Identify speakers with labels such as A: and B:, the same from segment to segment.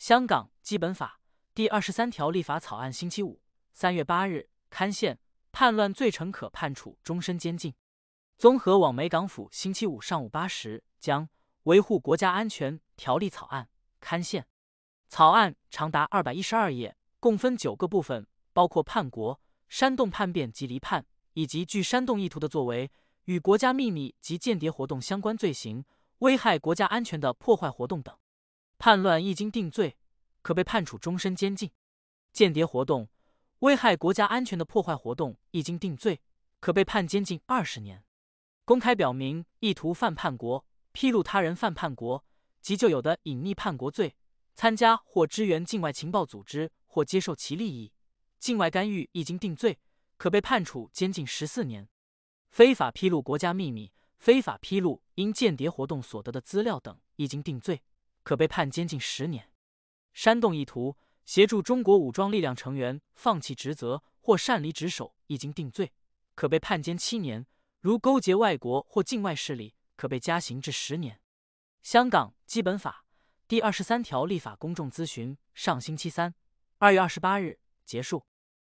A: 香港基本法第二十三条立法草案，星期五三月八日刊宪。叛乱罪成可判处终身监禁。综合网媒港府星期五上午八时将维护国家安全条例草案刊宪。草案长达二百一十二页，共分九个部分，包括叛国、煽动叛变及离叛，以及具煽动意图的作为与国家秘密及间谍活动相关罪行、危害国家安全的破坏活动等。叛乱一经定罪，可被判处终身监禁；间谍活动危害国家安全的破坏活动一经定罪，可被判监禁二十年。公开表明意图犯叛国，披露他人犯叛国及就有的隐匿叛国罪，参加或支援境外情报组织或接受其利益，境外干预一经定罪，可被判处监禁十四年。非法披露国家秘密、非法披露因间谍活动所得的资料等一经定罪。可被判监禁十年，煽动意图协助中国武装力量成员放弃职责或擅离职守已经定罪，可被判监七年。如勾结外国或境外势力，可被加刑至十年。香港基本法第二十三条立法公众咨询上星期三（二月二十八日）结束，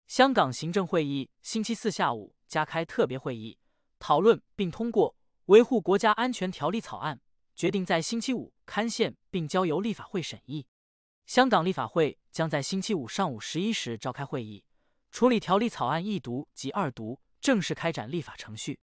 A: 香港行政会议星期四下午加开特别会议，讨论并通过《维护国家安全条例》草案。决定在星期五刊宪并交由立法会审议。香港立法会将在星期五上午十一时召开会议，处理条例草案一读及二读，正式开展立法程序。